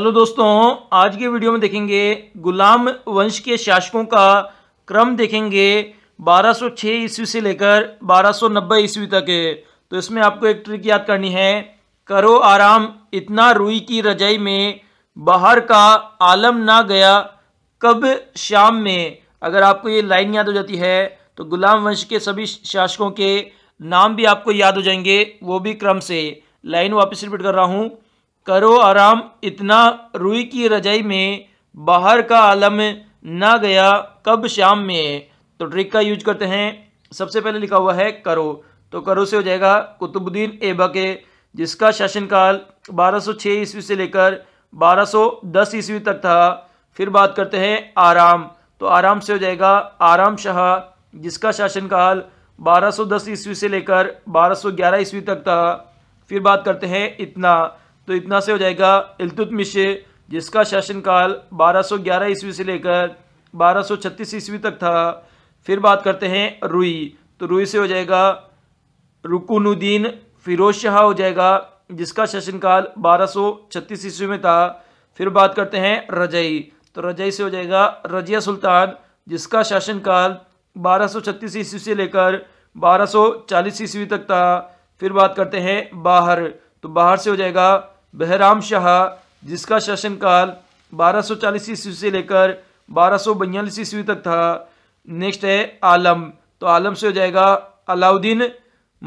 hello दोस्तों आज के वीडियो में देखेंगे गुलाम वंश के शासकों का क्रम देखेंगे 1206 ईस्वी से लेकर 1290 ईस्वी तक है तो इसमें आपको एक ट्रिक याद करनी है करो आराम इतना रुई की रजाई में बाहर का आलम ना गया कब शाम में अगर आपको ये लाइन याद हो जाती है तो गुलाम वंश के सभी शासकों के नाम भी आपको याद हो जाएंगे वो भी क्रम से लाइन वापस रिपीट कर रहा हूँ करो आराम इतना रुई की रजाई में बाहर का आलम ना गया कब शाम में तो ट्रिक का यूज करते हैं सबसे पहले लिखा हुआ है करो तो करो से हो जाएगा कुतुबुद्दीन ऐबक जिसका शासनकाल 1206 ईस्वी से लेकर 1210 ईस्वी तक था फिर बात करते हैं आराम तो आराम से हो जाएगा आराम शाह जिसका शासनकाल 1210 ईस्वी से लेकर 1211 ईस्वी तक था फिर बात करते हैं इतना तो इतना से हो जाएगा इल्तुतमिश जिसका शासनकाल 1211 ईस्वी से लेकर 1236 ईस्वी तक था फिर बात करते हैं रुई तो रुई से हो जाएगा रुकुनुद्दीन फिरोज शाह हो जाएगा जिसका शासनकाल 1236 ईस्वी में था फिर बात करते हैं रजई तो रजई से हो जाएगा रजिया सुल्तान जिसका शासनकाल 1236 ईस्वी से लेकर 1240 ईस्वी तक था फिर बात करते हैं बाहर तो बाहर से हो जाएगा बहराम शाह जिसका शासनकाल 1240 ईस्वी से लेकर बारह सौ बयालीस ईस्वी तक था नेक्स्ट है आलम तो आलम से हो जाएगा अलाउद्दीन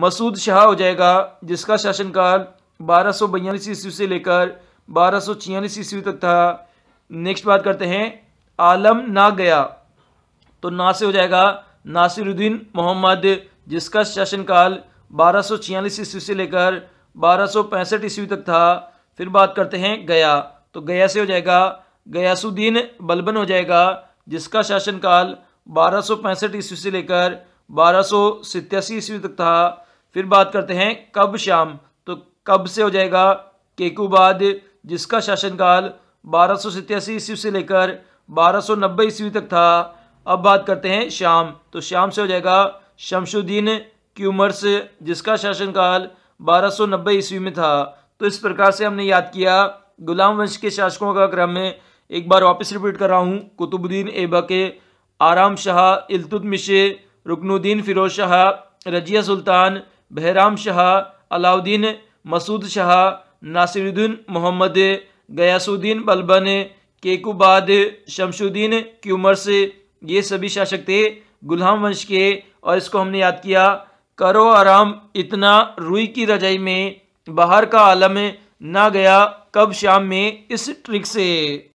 मसूद शाह हो जाएगा जिसका शासनकाल बारह सौ बयालीस ईस्वी से लेकर बारह सौ छियालीस ईस्वी तक था नेक्स्ट बात करते हैं आलम ना गया तो ना से हो जाएगा नासिरुद्दीन मोहम्मद जिसका शासनकाल बारह सौ छियालीस ईस्वी से लेकर बारह सौ पैंसठ ईस्वी तक था फिर बात करते हैं गया तो गया से हो जाएगा गयासुद्दीन बलबन हो जाएगा जिसका शासनकाल बारह सौ पैंसठ ईस्वी से लेकर बारह सौ सत्यासी ईस्वी तक था फिर बात करते हैं कब शाम तो कब से हो जाएगा केकुबाद जिसका शासनकाल बारह सौ सत्यासी ईस्वी से लेकर बारह सौ नब्बे ईस्वी तक था अब बात करते हैं शाम तो शाम से हो जाएगा शमशुद्दीन क्यूमर्स जिसका शासनकाल बारह सौ नब्बे ईस्वी में था तो इस प्रकार से हमने याद किया गुलाम वंश के शासकों का क्रम में एक बार वापस रिपीट कर रहा हूँ कुतुबुद्दीन ऐबके आराम शाह इल्तुतमिशे रुकनुद्दीन फिरोज शाह रजिया सुल्तान बहराम शाह अलाउद्दीन मसूद शाह नासिरुद्दीन मोहम्मद गयासुद्दीन बलबन केकुबाद शमशुद्दीन क्यूमर्स से ये सभी शासक थे गुलाम वंश के और इसको हमने याद किया करो आराम इतना रुई की रजाई में बाहर का आलम ना गया कब शाम में इस ट्रिक से